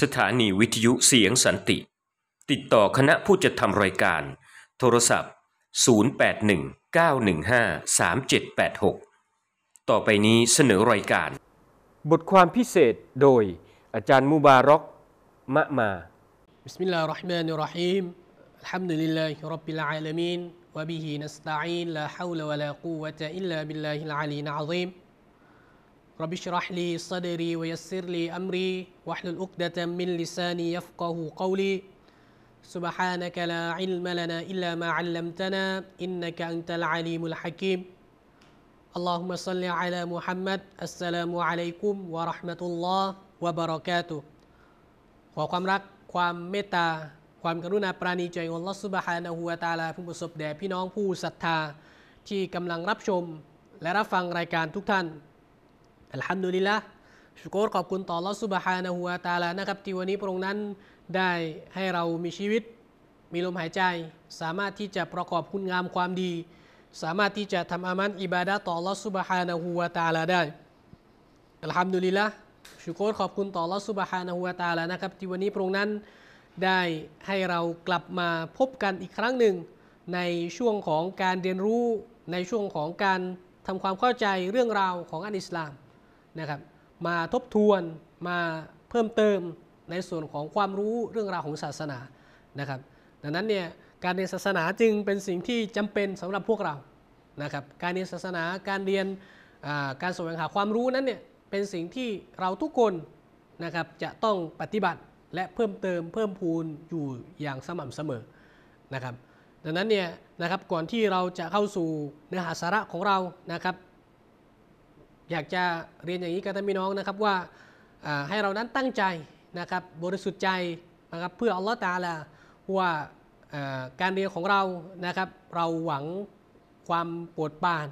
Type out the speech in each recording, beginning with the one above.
สถานีวิทยุเสียงสันติ ติดต่อคณะผู้จัดทำรายการ โทรศัพท์ 0819153786 ต่อไปนี้เสนอรายการ บทความพิเศษโดยอาจารย์มูบารอกมะมาบิสมิลลาฮิรราะห์มานิรเราะฮีมอัลฮัมดุลิลลาฮิร็อบบิลอาลามีนวะะบิิฮนนัสตอีลาฮาวละวะลากุวะตะอิลลาบิลลาฮิลอาลีนอะซีม رب اشرح لي صدري ويسر لي أمري واحلل عقدة من لساني يفقه قولي سبحانك لا علم لنا إلا ما علمتنا إنك أنت العليم الحكيم اللهم صل على محمد السلام عليكم ورحمة الله وبركاته ขอความรักความเมตตาความกรุณาปราณีใจของลอสุบฮานะฮูวาตาลาผู้ประสบแด่พี่น้องผู้ศรัทธาที่กำลังรับชมและรับฟังรายการทุกท่านอัลฮัมดุลิลละชูกรขอบคุณต่อลอสุบฮานะฮัวตาลานะครับที่วันนี้พระองค์นั้นได้ให้เรามีชีวิตมีลมหายใจ สามารถที่จะประกอบคุณงามความดี สามารถที่จะทำอามันอิบาดะต่อลอสุบฮานะฮัวตาลาได้อัลฮัมดุลิลละชูกรขอบคุณต่อลอสุบฮานะฮัวตาลานะครับที่วันนี้พระองค์นั้นได้ให้เรากลับมาพบกันอีกครั้งหนึ่งในช่วงของการเรียนรู้ในช่วงของการทำความเข้าใจเรื่องราวของอันอิสลามนะครับมาทบทวนมาเพิ่มเติมในส่วนของความรู้เรื่องราวของศาสนานะครับ ดังนั้นเนี่ยการเรียนศาสนาจึงเป็นสิ่งที่จำเป็นสำหรับพวกเรานะครับ การเรียนศาสนาการเรียนการแสวงหาความรู้นั้นเนี่ยเป็นสิ่งที่เราทุกคนนะครับจะต้องปฏิบัติและเพิ่มเติมเพิ่มพูนอยู่อย่างสม่ำเสมอนะครับ ดังนั้นเนี่ยนะครับก่อนที่เราจะเข้าสู่เนื้อหาสาระของเรานะครับอยากจะเรียนอย่างนี้กับท่านพี่น้องนะครับว่าให้เรานั้น ตั้งใจนะครับบริสุทธิ์ใจนะครับเพื่ออัลลอฮฺตาลาว่าการเรียนของเรานะครับเราหวังความโปรดปราน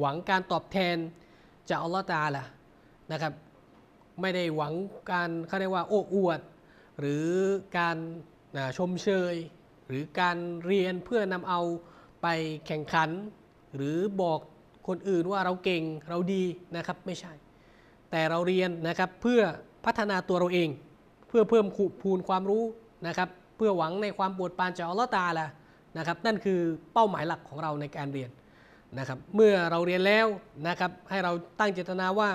หวังการตอบแทนจากอัลลอฮฺตาลานะครับไม่ได้หวังการเขาเรียกว่าโอ้อวด หรือการชมเชย หรือการเรียนเพื่อนำเอาไปแข่งขันหรือบอกคนอื่นว่าเราเก่งเราดีนะครับไม่ใช่ แต่เราเรียนนะครับเพื่อพัฒนาตัวเราเอง เพื่อเพิ่มขูพูนความรู้นะครับเพื่อหวังในความปวดปานจากอัลลอฮฺตาละนะครับนั่นคือเป้าหมายหลักของเราในการเรียนนะครับเมื่อเราเรียนแล้วนะครับให้เราตั้งเจตนาว่า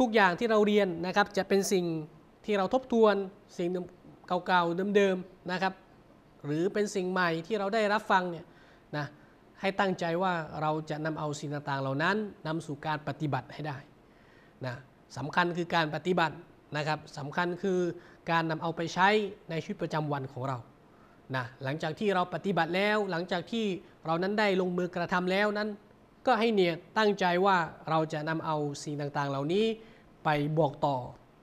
ทุกๆอย่างที่เราเรียนนะครับจะเป็นสิ่งที่เราทบทวนสิ่งเก่าๆเดิมๆนะครับหรือเป็นสิ่งใหม่ที่เราได้รับฟังเนี่ยให้ตั้งใจว่าเราจะนำเอาสิ่งต่างๆเหล่านั้น นำสู่การปฏิบัติให้ได้นะสำคัญคือการปฏิบัติ นะครับสำคัญคือการนำเอาไปใช้ในชีวิตประจำวันของเรานะหลังจากที่เราปฏิบัติแล้ว หลังจากที่เรานั้นได้ลงมือกระทำแล้วนั้น ก็ให้เนียตั้งใจว่าเราจะนำเอาสิ่งต่างๆเหล่านี้ไปบอกต่อ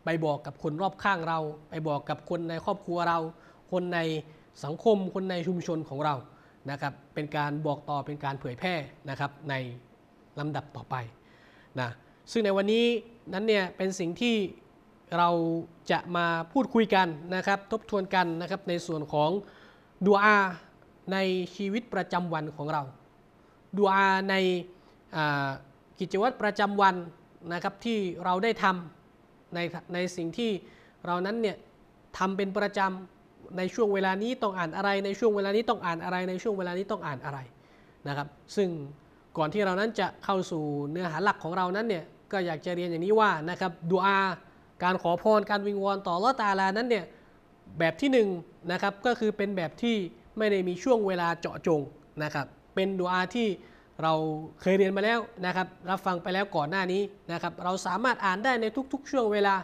ไปบอกกับคนรอบข้างเรา ไปบอกกับคนในครอบครัวเรา คนในสังคม คนในชุมชนของเรานะครับเป็นการบอกต่อเป็นการเผยแพร่นะครับในลำดับต่อไปนะซึ่งในวันนี้นั้นเนี่ยเป็นสิ่งที่เราจะมาพูดคุยกันนะครับทบทวนกันนะครับในส่วนของดูอาในชีวิตประจำวันของเราดูอาในกิจวัตรประจำวันนะครับที่เราได้ทำในในสิ่งที่เรานั้นเนี่ยทำเป็นประจำในช่วงเวลานี้ต้องอ่านอะไรในช่วงเวลานี้ต้องอ่านอะไรในช่วงเวลานี้ต้องอ่านอะไรนะครับซึ่งก่อนที่เรานั้นจะเข้าสู่เนื้อหาหลักของเรานั้นเนี่ยก็อยากจะเรียนอย่างนี้ว่านะครับดูอาการขอพรการวิงวอนต่อละตาลานั้นเนี่ยแบบที่1นนะครับก็คือเป็นแบบที่ไม่ได้มีช่วงเวลาเจาะจงนะครับเป็นดูอาที่เราเคยเรียนมาแล้วนะครับรับฟังไปแล้วก่อนหน้านี้นะครับเราสามารถอ่านได้ในทุกๆ ช่วงเวลา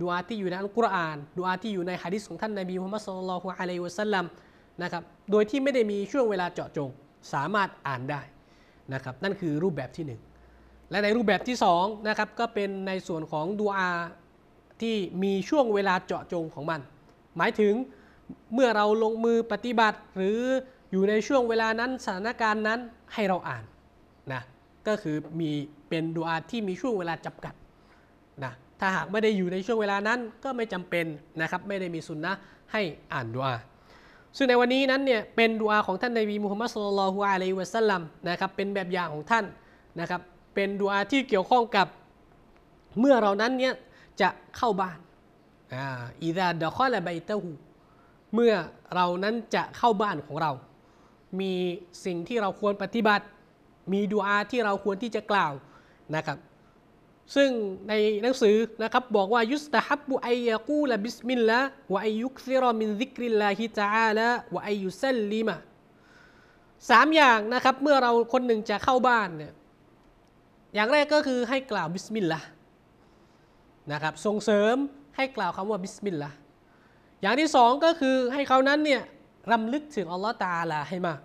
ดูอาที่อยู่ในอัลกุรอานดูอาที่อยู่ในฮะดิษของท่านนบีมุฮัมมัดสุลลัลฮุอะลัยฮิวะสัลลัมนะครับ โดยที่ไม่ได้มีช่วงเวลาเจาะจงสามารถอ่านได้นะครับ นั่นคือรูปแบบที่ 1 และในรูปแบบที่2นะครับก็เป็นในส่วนของดูอาที่มีช่วงเวลาเจาะจงของมัน หมายถึงเมื่อเราลงมือปฏิบัติหรืออยู่ในช่วงเวลานั้นสถานการณ์นั้นให้เราอ่านนะ ก็คือมีเป็นดูอาที่มีช่วงเวลาจำกัดถ้าหากไม่ได้อยู่ในช่วงเวลานั้นก็ไม่จำเป็นนะครับ ไม่ได้มีสุนนะให้อ่านดุอาซึ่งในวันนี้นั้นเนี่ยเป็นดุอาของท่านนบีมูฮัมมัดสุลลัลฮุอะลัยวะสัลลัมนะครับ เป็นแบบอย่างของท่านนะครับ เป็นดุอาที่เกี่ยวข้องกับ เมื่อเรานั้นเนี่ยจะเข้าบ้านอิดะดะคอละใบเตหูเมื่อเรานั้นจะเข้าบ้านของเรา มีสิ่งที่เราควรปฏิบัติ มีดุอาที่เราควรที่จะกล่าวนะครับซึ่งในหนังสือนะครับบอกว่ายุสตาฮับบุไอยากูละบิสมิลละวะไอยุคซิรอมินซิกริลลาฮิตาละวะไอยุเซลลิมะสามอย่างนะครับเมื่อเราคนหนึ่งจะเข้าบ้านเนี่ยอย่างแรกก็คือให้กล่าวบิสมิลละนะครับส่งเสริมให้กล่าวคำว่าบิสมิลละอย่างที่สองก็คือให้เขานั้นเนี่ยรำลึกถึงอัลลอฮ์ตาลาให้มาก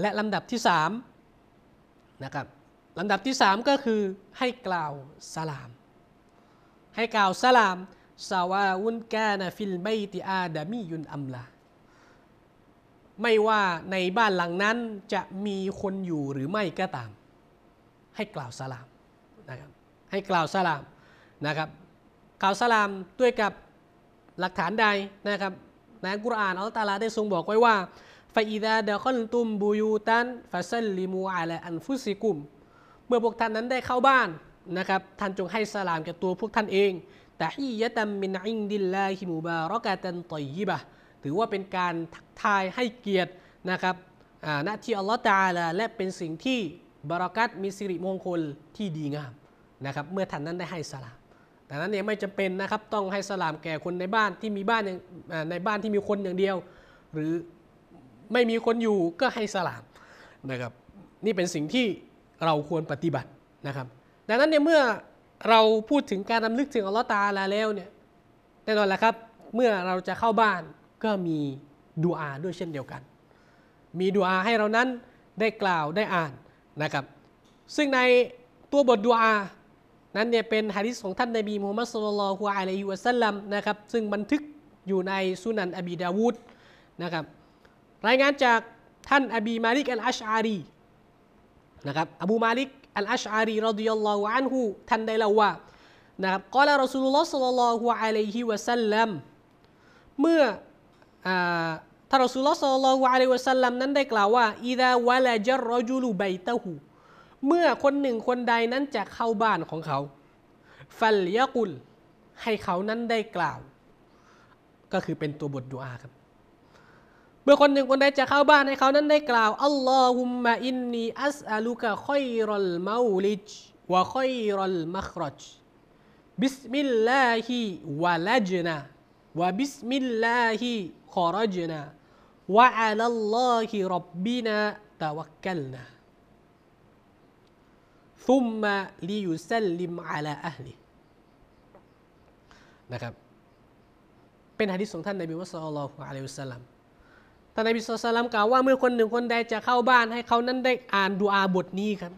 และลำดับที่สามนะครับลำดับที่ 3 ก็คือให้กล่าวสลาม ให้กล่าวสลามสาวาอุนกนฟิลไมติอาดามียุนอัมลา ไม่ว่าในบ้านหลังนั้นจะมีคนอยู่หรือไม่ก็ตาม ให้กล่าวสลามนะครับให้กล่าวสลาม นะครับ กล่าวสลามด้วยกับหลักฐานใดนะครับในกุรอานอัลตาลาได้ทรงบอกไว้ว่าฟาอิดาเดคอนตุมบูยูตันฟาซัลลิมูอัลอันฟุซิกุมเมื่อพวกท่านนั้นได้เข้าบ้านนะครับ ท่านจงให้สลามแก่ตัวพวกท่านเอง แต่ฮียะตัมมินอิงดิลลาฮิมูบารอกาตันตอยยิบะ ถือว่าเป็นการทักทายให้เกียรตินะครับณนาที่อัลลอฮฺตาลาและเป็นสิ่งที่บารากัตมีสิริมงคลที่ดีงามนะครับ เมื่อท่านนั้นได้ให้สลาม แต่นั้นเนี่ยไม่จำเป็นนะครับ ต้องให้สลามแก่คนในบ้านที่มีบ้านในบ้านที่มีคนอย่างเดียว หรือไม่มีคนอยู่ก็ให้สลามนะครับ นี่เป็นสิ่งที่เราควรปฏิบัติ นะครับ ดังนั้นเนี่ยเมื่อเราพูดถึงการนำลึกถึง อัลลอฮ์ตาลาแล้วเนี่ยแน่นอนแหละครับ เมื่อเราจะเข้าบ้านก็มีดูอาด้วยเช่นเดียวกัน มีดูอาให้เรานั้นได้กล่าวได้อ่านนะครับซึ่งในตัวบทดูอานั้นเนี่ยเป็นฮะดิษของท่านนบีมูฮัมมัดสุลลัลฮุอะลัยฮิวะสัลลัมนะครับซึ่งบันทึกอยู่ในสุนันอบีดาวูดนะครับรายงานจากท่านอบีมาลิกอัลอัชอารีนะครับอบูมาลิกอัลอัชอารีรอดิยัลลอฮุอันฮุท่านได้เล่าว่านะครับกล่าวรอสูลุลลอฮ์สุลลัลลอฮุอะลัยฮิวะสัลลัมเมื่อท่านรอสูลุลลอฮ์สุลลัลลอฮุอะลัยฮิวะสัลลัมนั้นได้กล่าวว่าอิดาวะลาจรอจุลูไบตะฮูเมื่อคนหนึ่งคนใดนั้นจะเข้าบ้านของเขาฟัลยะกุลให้เขานั้นได้กล่าว ก็คือเป็นตัวบทดูอาครับเมื่อคนหนึ่งคนใดจะเข้าบ้านให้เขานั้นได้กล่าวอัลลอฮุมมาอินนีอัสอาลูกะคอยรัลมาอลิจวะคอยรัลมัครจบิสมิลลาฮิวะลาจนะวะบิสมิลลาฮิขอรจนะวะอัลลอฮิรับบินะตะวักกัลนะซุมมาลิยุสลิมอาลาอัลีนะครับเป็นฮะดิษของท่านนบีมุสลิมอัละลัยฮิวสัลลัมท่านนบีสุลตลามกล่าว ว่าเมื่อคนหนึ่งคนใดจะเข้าบ้านให้เขานั้นได้อ่านดูอาบทนี้ครับ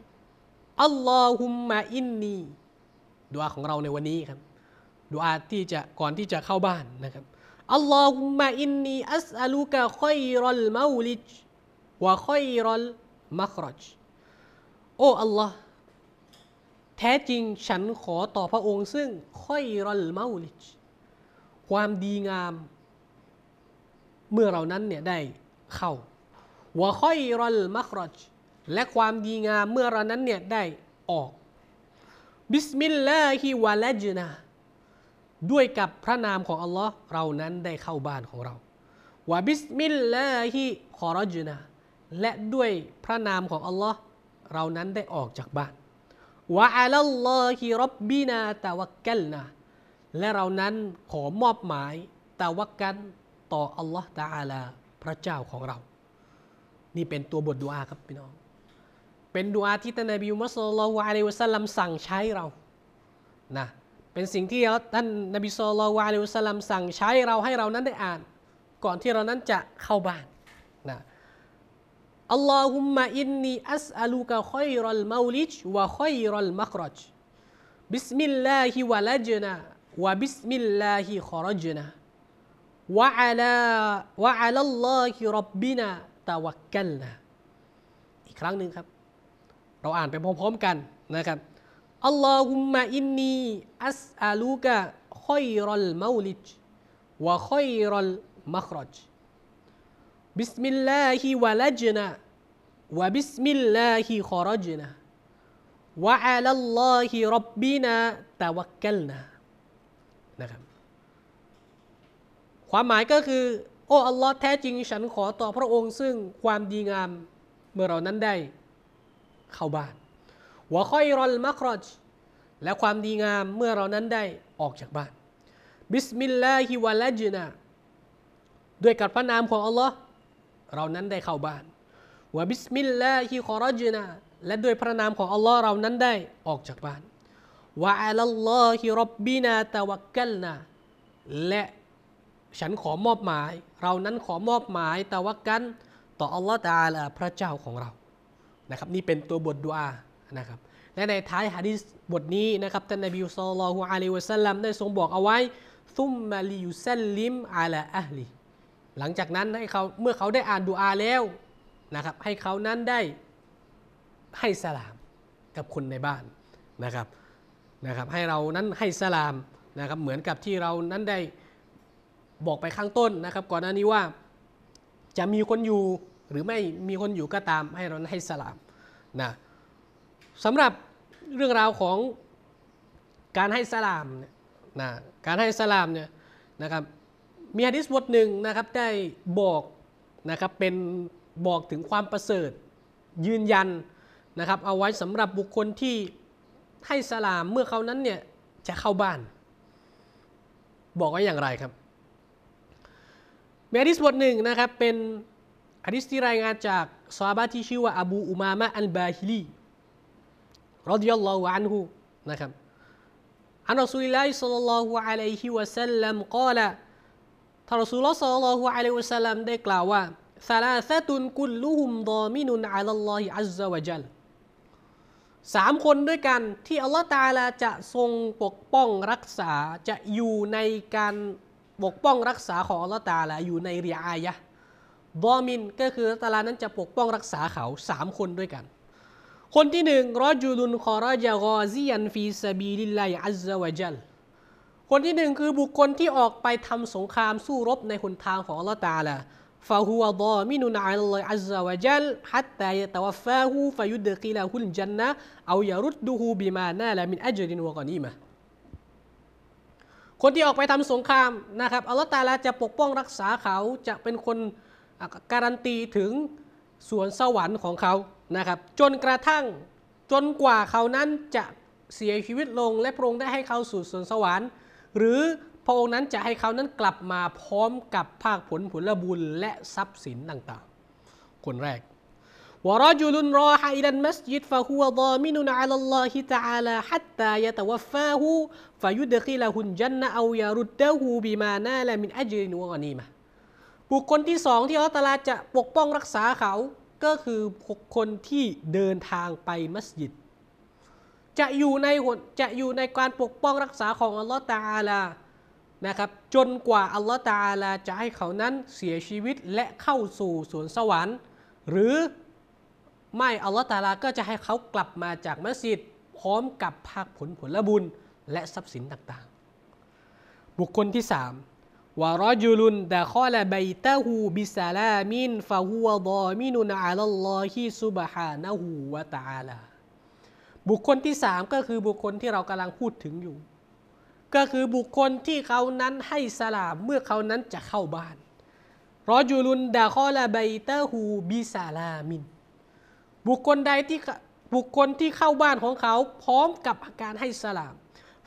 อัลลอฮุมมาอินนีดูอาของเราในวันนี้ครับ ดูอาที่จะก่อนที่จะเข้าบ้านนะครับอัลลอฮุมมาอินนีอัสอาลูกะคอยรอลมาลิจวะคอยรอลมักรจโอ้ อัลลอฮ์แท้จริงฉันขอต่อพระองค์ซึ่งคอยรอลมาลิจความดีงามเมื่อเรานั้นเนี่ยได้เข้าวะค่อยรอลมักรอจและความดีงามเมื่อเรานั้นเนี่ยได้ออกบิสมิลลาฮิวะลจนาด้วยกับพระนามของอัลลอฮ์เรานั้นได้เข้าบ้านของเราวะบิสมิลลาฮิคอรจนาและด้วยพระนามของอัลลอฮ์เรานั้นได้ออกจากบ้านวะอัลลอฮิรับบีนาตะวักกัลนะและเรานั้นขอมอบหมายตะวักกันต่ออัลลอฮ์ตาอาลา พระเจ้าของเรา นี่เป็นตัวบทดูอาครับพี่น้อง เป็นดูอาที่ท่านนบีมุสลิมอะลัยวะสัลลัมสั่งใช้เรา นะ เป็นสิ่งที่ท่านนบีสุลต่านอะลัยวะสัลลัมสั่งใช้เราให้เรานั้นได้อ่าน ก่อนที่เรานั้นจะเข้าบ้าน นะ อัลลอฮุมะอินนีอัสอัลูกะคอยรัลมาลิจ วะคอยรัลมักรจบิสมิลลาฮิวะลาจนะวะบิสมิลลาฮิขอรจนะวะอัลาวะอัลลอฮิรับบินาตะวักกันนะอีกครั้งหนึ่งครับ เราอ่านไปพร้อมๆกันนะครับอัลลอฮุมมะอินนีอัสอาลูกะคอยรัลมาลิจวะคอยรัลมัครจบิสมิลลาฮิวะลจนะวะบิสมิลลาฮิคอรจนะวะอัลลอฮิรับบินาตะวักกันนะนะครับความหมายก็คือ โอ้อัลลอฮ์แท้จริงฉันขอต่อพระองค์ ซึ่งความดีงามเมื่อเรานั้นได้ เข้าบ้านวะคอยรอนมักรอจและความดีงามเมื่อเรานั้นได้ออกจากบ้านบิสมิลลาฮิวะลาจนาด้วยกับพระนามของอัลลอฮ์เรานั้นได้เข้าบ้านวะบิสมิลลาฮิคอรจนาและด้วยพระนามของอัลลอฮ์เรานั้นได้ออกจากบ้านวะอัลลอฮิรับบินาตะวักกัลนาและฉันขอมอบหมาย เรานั้นขอมอบหมายตะวักกันต่ออัลลอฮฺตาลาพระเจ้าของเรา นะครับนี่เป็นตัวบทดุอานะครับและในท้ายฮะดิษบทนี้นะครับท่านนบีอุลตาลฮุอะลัยวะสัลลัมได้ทรงบอกเอาไว้ซุมมาลิยุซัลลิมอาลาอัลีหลังจากนั้นให้เขาเมื่อเขาได้อ่านดูอาแล้วนะครับให้เขานั้นได้ให้สลาม กับคนในบ้านนะครับนะครับให้เรานั้นให้สลามนะครับเหมือนกับที่เรานั้นได้บอกไปข้างต้นนะครับ ก่อนหน้านี้ว่าจะมีคนอยู่หรือไม่มีคนอยู่ก็ตามให้เราให้สลามนะสำหรับเรื่องราวของการให้สลามเนี่ยนะการให้สลามเนี่ยนะครับมีฮะดิษบทหนึ่งนะครับได้บอกนะครับเป็นบอกถึงความประเสริฐ ยืนยันนะครับ เอาไว้สำหรับบุคคลที่ให้สลามเมื่อเขานั้นเนี่ยจะเข้าบ้าน บอกว่าอย่างไรครับอะดิสบทหนึ่งนะครับเป็นอะดิสที่รายงานจากซาบะที่ชื่อว่าอบูอุมามะอันบาฮิลีรดิยัลลอฮุอันฮุนะครับอันรอสูลิลลฮิสัลลัลลอฮุอะลัยฮิวะสัลลัมกล่าวท่านรอสูลสัลลัลลอฮุอะลัยฮิวะสัลลัมได้กล่าวว่า ซาลาซะตุนกุลลุฮุมดามินุนอัลลอฮิอัลซะวะจัลสามคนด้วยกันที่อัลลอฮฺตาลาจะทรงปกป้องรักษาจะอยู่ในการปกป้องรักษาของอัลลอฮ์ตาละอยู่ในเรียอายะดอมินก็คือตาลานั้นจะปกป้องรักษาเขาสามคนด้วยกัน คนที่หนึ่งรอจูลุนคอรจากอซียันฟีซาบีลิลลาอัลซาวะจัลคนที่หนึ่งคือบุคคลที่ออกไปทำสงครามสู้รบในหนทางของอัลลอฮ์ตาละฟาฮัลดอมินุนอัลลอฮ์อัลซาวะจัลฮัตตายตวฟาฮูฟายุดกิลาฮุลจันนะเอายารุดดูฮูบิมานาลามินอัจรินวะกอนีมาคนที่ออกไปทำสงครามนะครับอัลลอฮฺตาลาจะปกป้องรักษาเขาจะเป็นคนการันตีถึงสวนสวรรค์ของเขานะครับ จนกระทั่งจนกว่าเขานั้นจะเสียชีวิตลงและพระองค์ได้ให้เขาสู่สวนสวรรค์ หรือพระองค์นั้นจะให้เขานั้นกลับมาพร้อมกับภาคผลผลบุญและทรัพย์สินต่างๆ คนแรก ورجل راح إلى المسجد فهو ضامن على الله تعالى حتى يتوفاه فيدخله الجنة أو يرده بما نال من أجر وغنيمة บุคคลที่สองที่อัลตลาจะปกป้องรักษาเขา ก็คือคนที่เดินทางไปมัสยิด จะอยู่ในจะอยู่ในการปกป้องรักษาของอัลลอฮฺตาอาลานะครับจนกว่าอัลลอฮฺตาอาลาจะให้เขานั้นเสียชีวิตและเข้าสู่สวนสวรรค์ หรือไม่ อัลลอฮฺตาลาก็จะให้เขากลับมาจากมัสยิดพร้อมกับภาคผลผลบุญและทรัพย์สินต่าง ๆ บุคคลที่สามวารจุลุนดะข้อละบตะฮูบิสาลามินฟะฮูวดอมินุนอัลลอฮิซุบฮานะฮูวะตาลา บุคคลที่สามก็คือบุคคลที่เรากำลังพูดถึงอยู่ ก็คือบุคคลที่เขานั้นให้สลาม เมื่อเขานั้นจะเข้าบ้านรอจุลุนดะคอลเบตะฮูบิสลามินบุคคลใดที่บุคคลที่เข้าบ้านของเขา พร้อมกับอาการให้สลาม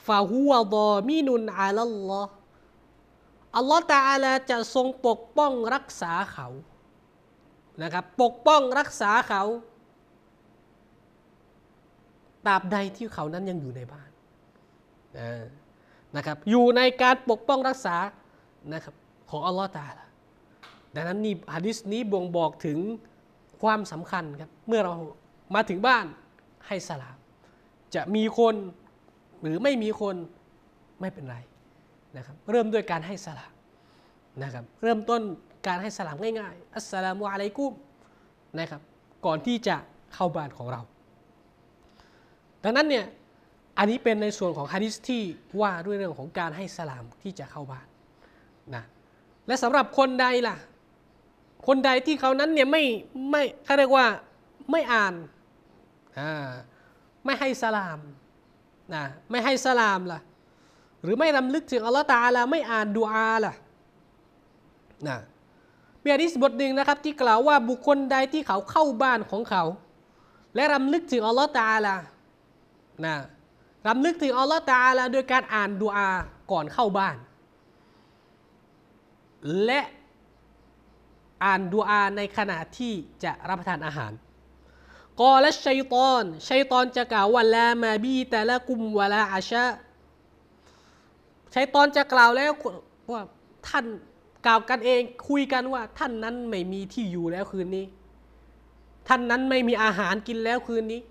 ฟาฮัวดอมีนุนอาลลออัลลอฮฺตาอาลาจะทรงปกป้องรักษาเขา นะครับ ปกป้องรักษาเขา ตราบใดที่เขานั้นยังอยู่ในบ้าน นะครับ อยู่ในการปกป้องรักษา นะครับ ของอัลลอฮฺตาลาดังนั้นนี่ฮะดิษนี้บ่งบอกถึงความสำคัญครับ เมื่อเรามาถึงบ้านให้สลาม จะมีคนหรือไม่มีคนไม่เป็นไรนะครับ เริ่มด้วยการให้สลามนะครับ เริ่มต้นการให้สลามง่ายๆอัสสลามุอะลัยกุมนะครับ ก่อนที่จะเข้าบ้านของเรา ดังนั้นเนี่ยอันนี้เป็นในส่วนของฮะดิษที่ว่าด้วยเรื่องของการให้สลามที่จะเข้าบ้านนะและสำหรับคนใดล่ะคนใดที่เขานั้นเนี่ย ไม่ไม่เขาเรียกว่าไม่อ่านอ่าไม่ให้สลามนะ ไม่ให้สลามล่ะหรือไม่รำลึกถึงอัลลอฮฺตาลาไม่อ่านดูอาล่ะนะ มีอะดิษบทหนึ่งนะครับ ที่กล่าวว่า บุคคลใดที่เขาเข้าบ้านของเขา และรำลึกถึงอัลลอฮฺตาลานะรำลึกถึงอัลลอฮฺตาลาโดยการอ่านดูอาก่อนเข้าบ้าน และอ่านดูอาในขณะที่จะรับประทานอาหารกอและชัยตอนชัยตอนจะกล่าววนแลามาบีแต่ละกลุ่มวลาอาชะชัยตอนจะกล่าวแล้วว่าท่านกล่าวกันเองคุยกันว่า ท่านนั้นไม่มีที่อยู่แล้วคืนนี้ ท่านนั้นไม่มีอาหารกินแล้วคืนนี้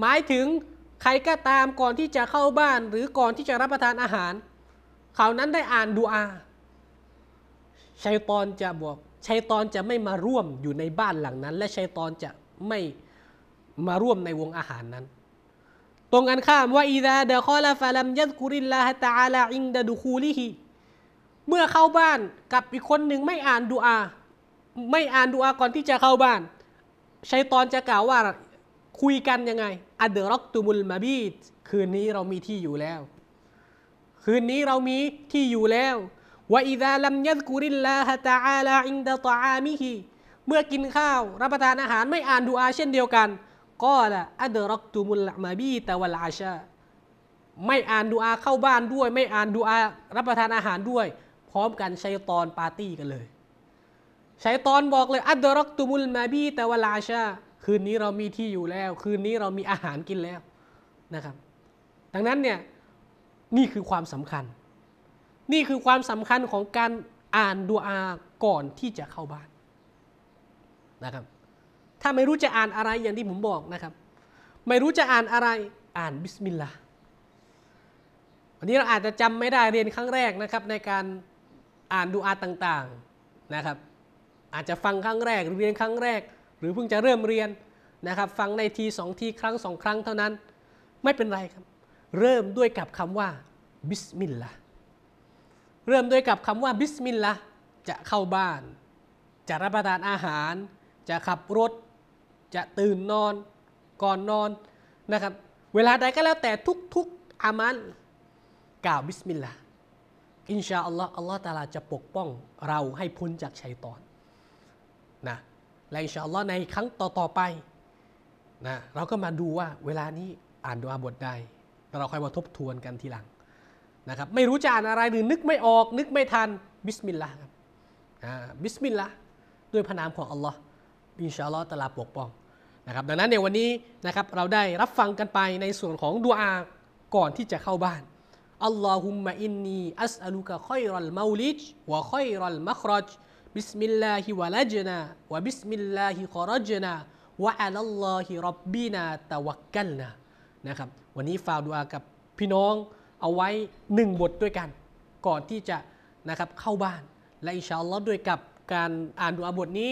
หมายถึงใครก็ตามก่อนที่จะเข้าบ้านหรือก่อนที่จะรับประทานอาหารเขานั้นได้อ่านดูอาชัยตอนจะบอกชัยตอนจะไม่มาร่วมอยู่ในบ้านหลังนั้น และชัยตอนจะไม่มาร่วมในวงอาหารนั้น ตรงกันข้ามว่าอีดาเดคอลาฟาลัมยัสกุริลลาฮตาลาอิงดาดูคูลิฮีเมื่อเข้าบ้านกับอีกคนหนึ่งไม่อ่านดูอา ไม่อ่านดูอาก่อนที่จะเข้าบ้าน ชัยตอนจะกล่าวว่าคุยกันยังไงอเดรอกตุมุลมาบีดคืนนี้เรามีที่อยู่แล้ว คืนนี้เรามีที่อยู่แล้วว่าอิดาลัมยักุริลลาฮะตาอาลาอินดะตอามิฮีเมื่อกินข้าว รับประทานอาหารไม่อ่านดูอาเช่นเดียวกัน ก็ละอัดรักตุมุลมาบีตะวลอาชาไม่อ่านดูอาเข้าบ้านด้วย ไม่อ่านดูอา รับประทานอาหารด้วย พร้อมกันใช้ตอนปาร์ตี้กันเลยใช้ตอนบอกเลยอัดรักตุมุลมาบีตะวลอาชาคืนนี้เรามีที่อยู่แล้ว คืนนี้เรามีอาหารกินแล้วนะครับ ดังนั้นเนี่ยนี่คือความสำคัญนี่คือความสำคัญของการอ่านดูอาก่อนที่จะเข้าบ้านนะครับ ถ้าไม่รู้จะอ่านอะไรอย่างที่ผมบอกนะครับ ไม่รู้จะอ่านอะไร อ่านบิสมิลลาห์วันนี้เราอาจจะจำไม่ได้เรียนครั้งแรกนะครับในการอ่านดูอาต่างๆนะครับ อาจจะฟังครั้งแรกหรือเรียนครั้งแรก หรือเพิ่งจะเริ่มเรียนนะครับฟังในทีสองทีครั้งสองครั้งเท่านั้น ไม่เป็นไรครับเริ่มด้วยกับคำว่าบิสมิลลาหเริ่มด้วยกับคำว่าบิสมิลลาห์จะเข้าบ้าน จะรับประทานอาหาร จะขับรถ จะตื่นนอน ก่อนนอนนะครับเวลาใดก็แล้วแต่ทุก ๆอามันกล่าวบิสมิลลาห์อินชาอัลลอฮ์อัลลอฮ์ตาลาจะปกป้องเราให้พ้นจากชัยตอนนะ และอินชาอัลลอฮ์ในครั้งต่อ ๆไปนะเราก็มาดูว่า เวลานี้อ่านดูอาบทใดเราค่อยมาทบทวนกันทีหลังนะครับไม่รู้จะอ่านอะไรหรือนึกไม่ออกนึกไม่ทันบิสมิลลาห์ครับบิสมิลลาห์ด้วยพระนามของอัลลอฮ์อินชาอัลลอฮ์ตะลาปกป้องนะครับดังนั้นในวันนี้นะครับเราได้รับฟังกันไปในส่วนของดุอา ก่อนที่จะเข้าบ้านอัลลอฮุมะอินนีอัสอัลุกะคอยรัลมาลิจวะคอยรัลมัครัจบิสมิลลาฮิวะลจนาวะบิสมิลลาฮิคอรจนาวะอัลลอฮิรับบีนาตะวักกัลนานะครับวันนี้ฝากดุอากับพี่น้องเอาไว้หนึ่งบทด้วยกัน ก่อนที่จะนะครับเข้าบ้าน และอิชาอัลลอฮ์ด้วยกับการอ่านดูอาบทนี้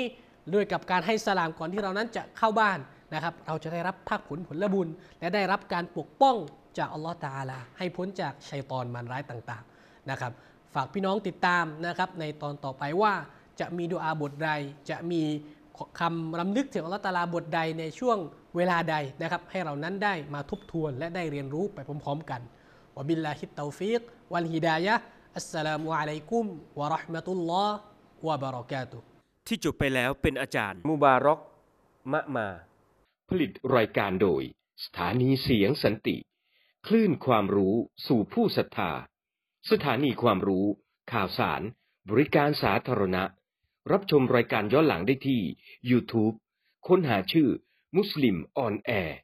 ด้วยกับการให้สลามก่อนที่เรานั้นจะเข้าบ้านนะครับเราจะได้รับภาคผลผลบุญ และได้รับการปกป้องจากอัลลอฮ์ตาลาให้พ้นจากชัยตอนมารร้ายต่างๆนะครับฝากพี่น้องติดตามนะครับในตอนต่อไปว่าจะมีดูอาบทใด จะมีคำรำลึกถึงอัลลอฮ์ตาลาบทใดในช่วงเวลาใดนะครับให้เรานั้นได้มาทบทวนและได้เรียนรู้ไปพร้อมๆกันวบิลลาฮิตตาฟิกวัลฮิดายะอัสสลามุอะลัยกุมวะราะห์มะตุลลอฮ์วะบารอกาตุ ที่จบไปแล้วเป็นอาจารย์ มุบารอกมะมา ผลิตรายการโดย สถานีเสียงสันติ คลื่นความรู้สู่ผู้ศรัทธา สถานีความรู้ ข่าวสาร บริการสาธารณะ รับชมรายการย้อนหลังได้ที่ YouTube ค้นหาชื่อมุสลิมออนแอร์